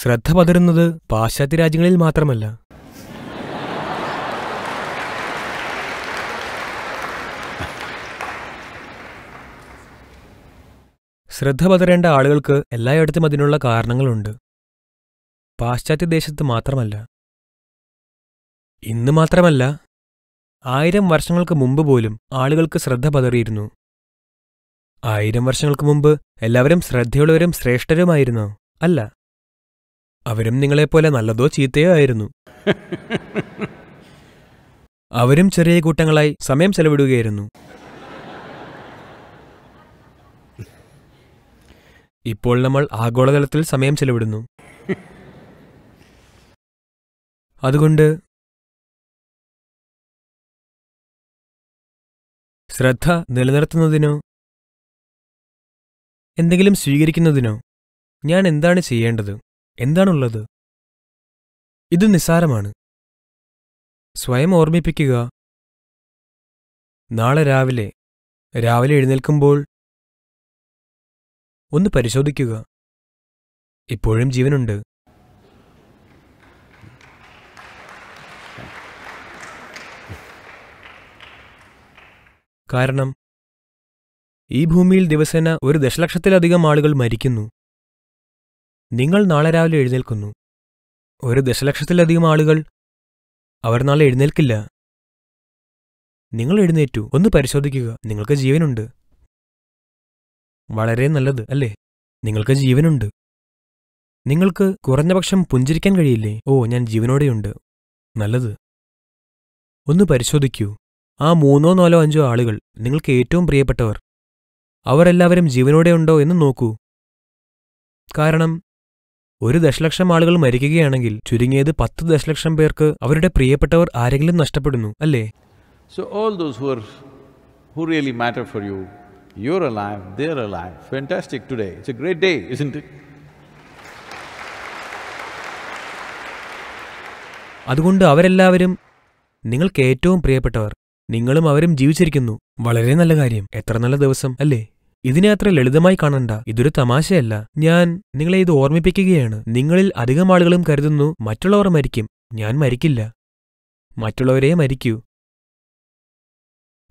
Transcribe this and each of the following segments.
ശ്രദ്ധ പതരുന്നത് പാശ്ചാത്യ രാജ്യങ്ങളിൽ മാത്രമല്ല ശ്രദ്ധ പതരേണ്ട ആളുകൾക്ക് എല്ലായിടത്തും അതിനുള്ള കാരണങ്ങളുണ്ട് പാശ്ചാത്യ ദേശത്ത് മാത്രമല്ല ഇന്ന് മാത്രമല്ല ആയിരം വർഷങ്ങൾക്ക് മുമ്പ് പോലും ആളുകൾക്ക് ശ്രദ്ധ പതറിയിരുന്നു ആയിരം വർഷങ്ങൾക്ക് മുമ്പ് എല്ലാവരും ശ്രദ്ധയുള്ളവരും ശ്രേഷ്ഠരുമായിരുന്നു അല്ല അവരും നിങ്ങളെപ്പോലെ നല്ലതോ ചീത്തയോ ആയിരുന്നു അവരും ചെറിയ കൂട്ടങ്ങളായി സമയം ചെലവിടുകയായിരുന്നു ഇപ്പോൾ നമ്മൾ ആഗോളതലത്തിൽ സമയം ചെലവിടുന്നു അതുകൊണ്ട് ശ്രദ്ധ നിലനിർത്തുന്നതിനോ എന്തെങ്കിലും സ്വീകരിക്കുന്നതിനോ ഞാൻ എന്താണ് ചെയ്യേണ്ടത് എന്താണുള്ളത് ഇത് നിസ്സാരമാണ് സ്വയം ഓർമ്മിപ്പിക്കുക നാളെ രാവിലെ രാവിലെ എഴുന്നേൽക്കുമ്പോൾ ഒന്ന് പരിശോധിക്കുക ഇപ്പോഴും ജീവനുണ്ട് കാരണം ഈ ഭൂമിയിൽ ദിവസേന ഒരു ദശലക്ഷത്തിലധികം ആളുകൾ മരിക്കുന്നു നിങ്ങൾ നാളെ രാവിലെ എഴുന്നേൽക്കുന്നു ഒരു ദശലക്ഷത്തിലധികം ആളുകൾ അവർ നാളെ എഴുന്നേൽക്കില്ല നിങ്ങൾ എഴുന്നേറ്റു ഒന്ന് പരിശോധിക്കുക നിങ്ങൾക്ക് ജീവനുണ്ട് വളരെ നല്ലത് അല്ലേ നിങ്ങൾക്ക് ജീവനുണ്ട് നിങ്ങൾക്ക് കുറഞ്ഞപക്ഷം പുഞ്ചിരിക്കാൻ കഴിയില്ലേ ഓ ഞാൻ ജീവനോടെയുണ്ട് നല്ലത് ഒന്ന് പരിശോധിക്കൂ ആ മൂന്നോ നാലോ അഞ്ചോ ആളുകൾ നിങ്ങൾക്ക് ഏറ്റവും പ്രിയപ്പെട്ടവർ അവരെല്ലാവരും ജീവനോടെയുണ്ടോ എന്ന് നോക്കൂ കാരണം ഒരു ദശലക്ഷം ആളുകൾ മരിക്കുകയാണെങ്കിൽ ചുരുങ്ങിയത് പത്ത് ദശലക്ഷം പേർക്ക് അവരുടെ പ്രിയപ്പെട്ടവർ ആരെങ്കിലും നഷ്ടപ്പെടുന്നു അല്ലേ so all those who who really matter for you your a life their a life fantastic today it's a great day isn't അതുകൊണ്ട് അവരെല്ലാവരും നിങ്ങൾക്ക് ഏറ്റവും പ്രിയപ്പെട്ടവർ നിങ്ങളും അവരും ജീവിച്ചിരിക്കുന്നു വളരെ നല്ല കാര്യം എത്ര നല്ല ദിവസം അല്ലേ ഇതിനെ അത്ര ലളിതമായി കാണണ്ട ഇതൊരു തമാശയല്ല ഞാൻ നിങ്ങളെ ഇത് ഓർമ്മിപ്പിക്കുകയാണ് നിങ്ങളിൽ അധികം ആളുകളും കരുതുന്നു മറ്റുള്ളവർ മരിക്കും ഞാൻ മരിക്കില്ല മറ്റുള്ളവരെ മരിക്കൂ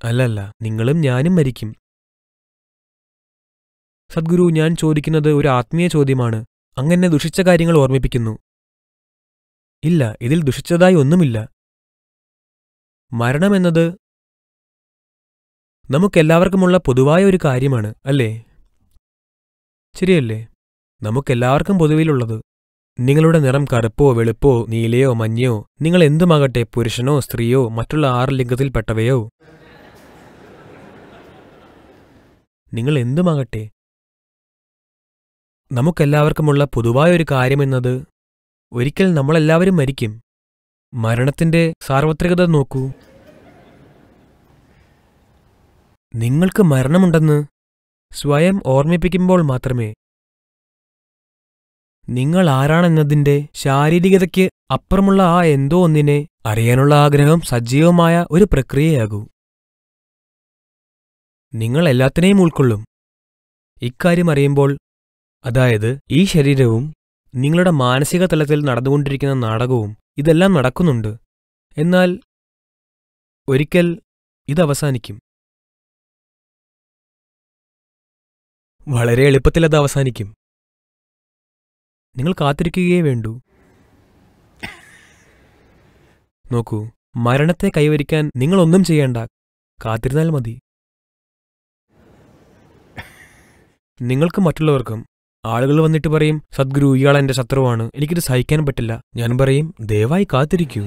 അല്ലല്ല നിങ്ങളും ഞാനും മരിക്കും സദ്ഗുരു ഞാൻ ചോദിക്കുന്നത് ഒരു ആത്മീയ ചോദ്യമാണ് അങ്ങനെ ദുഷിച്ച കാര്യങ്ങൾ ഓർമ്മിപ്പിക്കുന്നു ഇല്ല ഇതിൽ ദുഷിച്ചതായി ഒന്നുമില്ല മരണമെന്നത് നമുക്കെല്ലാവർക്കുമുള്ള പൊതുവായ ഒരു കാര്യമാണ് അല്ലേ ശരിയല്ലേ നമുക്കെല്ലാവർക്കും പൊതുവിലുള്ളത് നിങ്ങളുടെ നിറം കറുപ്പോ വെളുപ്പോ നീലയോ മഞ്ഞയോ നിങ്ങൾ എന്തുമാകട്ടെ പുരുഷനോ സ്ത്രീയോ മറ്റുള്ള ആറ് ലിംഗത്തിൽപ്പെട്ടവയോ നിങ്ങൾ എന്തുമാകട്ടെ നമുക്കെല്ലാവർക്കുമുള്ള പൊതുവായ ഒരു കാര്യമെന്നത് ഒരിക്കൽ നമ്മളെല്ലാവരും മരിക്കും മരണത്തിന്റെ സാർവത്രികത നോക്കൂ നിങ്ങൾക്ക് മരണമുണ്ടെന്ന് സ്വയം ഓർമ്മിപ്പിക്കുമ്പോൾ മാത്രമേ നിങ്ങൾ ആരാണെന്നതിന്റെ ശാരീരികതയ്ക്ക് അപ്പുറമുള്ള ആ എന്തോ ഒന്നിനെ അറിയാനുള്ള ആഗ്രഹം സജീവമായ ഒരു പ്രക്രിയയാകൂ നിങ്ങൾ എല്ലാത്തിനെയും ഉൾക്കൊള്ളും ഇക്കാര്യം അറിയുമ്പോൾ അതായത് ഈ ശരീരവും നിങ്ങളുടെ മാനസിക തലത്തിൽ നടന്നുകൊണ്ടിരിക്കുന്ന നാടകവും ഇതെല്ലാം നടക്കുന്നുണ്ട് എന്നാൽ ഒരിക്കൽ ഇത് അവസാനിക്കും വളരെ എളുപ്പത്തിൽ അത് അവസാനിക്കും നിങ്ങൾ കാത്തിരിക്കുകയേ വേണ്ടു നോക്കൂ മരണത്തെ കൈവരിക്കാൻ നിങ്ങളൊന്നും ചെയ്യേണ്ട കാത്തിരുന്നാൽ മതി നിങ്ങൾക്ക് മറ്റുള്ളവർക്കും ആളുകൾ വന്നിട്ട് പറയും സദ്ഗുരു ഇയാൾ എന്റെ ശത്രുവാണ് എനിക്കിത് സഹിക്കാൻ പറ്റില്ല ഞാൻ പറയും ദയവായി കാത്തിരിക്കൂ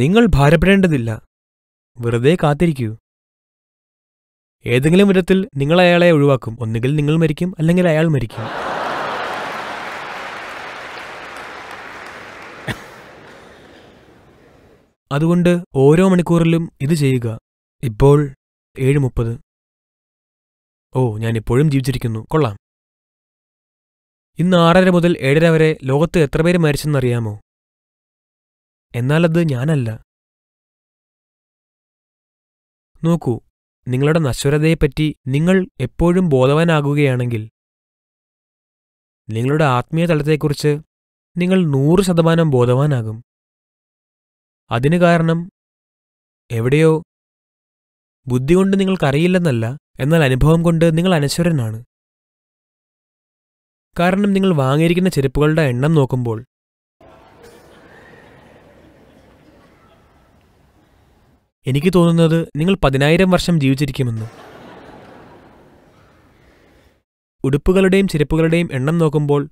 നിങ്ങൾ ഭാരപ്പെടേണ്ടതില്ല വെറുതെ കാത്തിരിക്കൂ ഏതെങ്കിലും വിധത്തിൽ നിങ്ങൾ അയാളെ ഒഴിവാക്കും ഒന്നുകിൽ നിങ്ങൾ മരിക്കും അല്ലെങ്കിൽ അയാൾ മരിക്കും അതുകൊണ്ട് ഓരോ മണിക്കൂറിലും ഇത് ചെയ്യുക ഇപ്പോൾ ഏഴ് മുപ്പത് ഓ ഞാൻ ഇപ്പോഴും ജീവിച്ചിരിക്കുന്നു കൊള്ളാം ഇന്ന് ആറര മുതൽ ഏഴര വരെ ലോകത്ത് എത്ര പേര് മരിച്ചെന്നറിയാമോ എന്നാലത് ഞാനല്ല നോക്കൂ നിങ്ങളുടെ നശ്വരതയെപ്പറ്റി നിങ്ങൾ എപ്പോഴും ബോധവാനാകുകയാണെങ്കിൽ നിങ്ങളുടെ ആത്മീയ തലത്തെക്കുറിച്ച് നിങ്ങൾ നൂറ് ശതമാനം ബോധവാനാകും അതിനു കാരണം എവിടെയോ ബുദ്ധി കൊണ്ട് നിങ്ങൾക്കറിയില്ലെന്നല്ല എന്നാൽ അനുഭവം കൊണ്ട് നിങ്ങൾ അനശ്വരനാണ് കാരണം നിങ്ങൾ വാങ്ങിയിരിക്കുന്ന ചെരുപ്പുകളുടെ എണ്ണം നോക്കുമ്പോൾ എനിക്ക് തോന്നുന്നത് നിങ്ങൾ പതിനായിരം വർഷം ജീവിച്ചിരിക്കുമെന്ന് ഉടുപ്പുകളുടെയും ചെരുപ്പുകളുടെയും എണ്ണം നോക്കുമ്പോൾ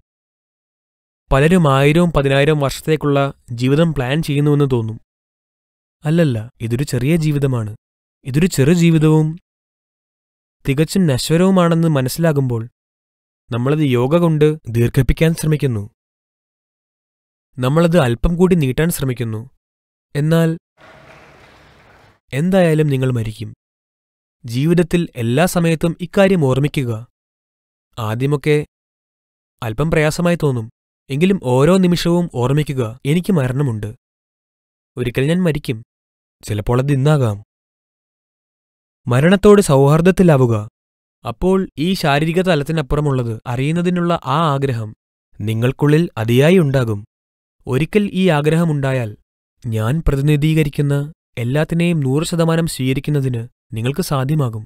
പലരും ആയിരവും പതിനായിരവും വർഷത്തേക്കുള്ള ജീവിതം പ്ലാൻ ചെയ്യുന്നുവെന്ന് തോന്നും അല്ലല്ല ഇതൊരു ചെറിയ ജീവിതമാണ് ഇതൊരു ചെറു ജീവിതവും തികച്ചും നശ്വരവുമാണെന്ന് മനസ്സിലാകുമ്പോൾ നമ്മളത് യോഗ കൊണ്ട് ദീർഘിപ്പിക്കാൻ ശ്രമിക്കുന്നു നമ്മളത് അല്പം കൂടി നീട്ടാൻ ശ്രമിക്കുന്നു എന്നാൽ എന്തായാലും നിങ്ങൾ മരിക്കും ജീവിതത്തിൽ എല്ലാ സമയത്തും ഇക്കാര്യം ഓർമ്മിക്കുക ആദ്യമൊക്കെ അല്പം പ്രയാസമായി തോന്നും എങ്കിലും ഓരോ നിമിഷവും ഓർമ്മിക്കുക എനിക്ക് മരണമുണ്ട് ഒരിക്കൽ ഞാൻ മരിക്കും ചിലപ്പോൾ അത് ഇന്നാകാം മരണത്തോട് സൗഹാർദ്ദത്തിലാവുക അപ്പോൾ ഈ ശാരീരിക തലത്തിനപ്പുറമുള്ളത് അറിയുന്നതിനുള്ള ആ ആഗ്രഹം നിങ്ങൾക്കുള്ളിൽ അതിയായി ഉണ്ടാകും ഒരിക്കൽ ഈ ആഗ്രഹമുണ്ടായാൽ ഞാൻ പ്രതിനിധീകരിക്കുന്ന എല്ലാത്തിനെയും നൂറ് ശതമാനം സ്വീകരിക്കുന്നതിന് നിങ്ങൾക്ക് സാധ്യമാകും